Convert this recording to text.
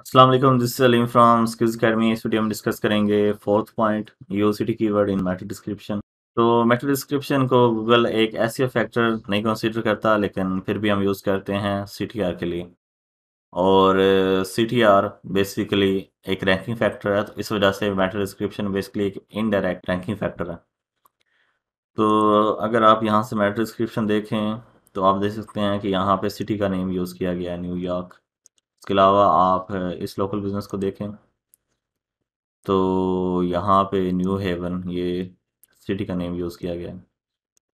Aslam this Aleem from skills academy इस video में discuss करेंगे फोर्थ पॉइंट यूसीटी कीवर्ड इन मेटा डिस्क्रिप्शन तो मेटा डिस्क्रिप्शन को गूगल एक ऐसे फैक्टर नहीं कंसिडर करता लेकिन फिर भी हम यूज़ करते हैं सीटीआर टी आर के लिए और सी टी आर बेसिकली एक रैंकिंग फैक्टर है तो इस वजह से मेटा डिस्क्रिप्शन बेसिकली एक इनडायरेक्ट रैंकिंग फैक्टर है तो अगर आप यहाँ से मेटा डिस्क्रिप्शन देखें तो आप देख सकते हैं कि यहाँ पे सिटी का नेम यूज़ किया गया है न्यूयॉर्क इसके अलावा आप इस लोकल बिज़नेस को देखें तो यहाँ पे न्यू हेवन ये सिटी का नेम यूज़ किया गया है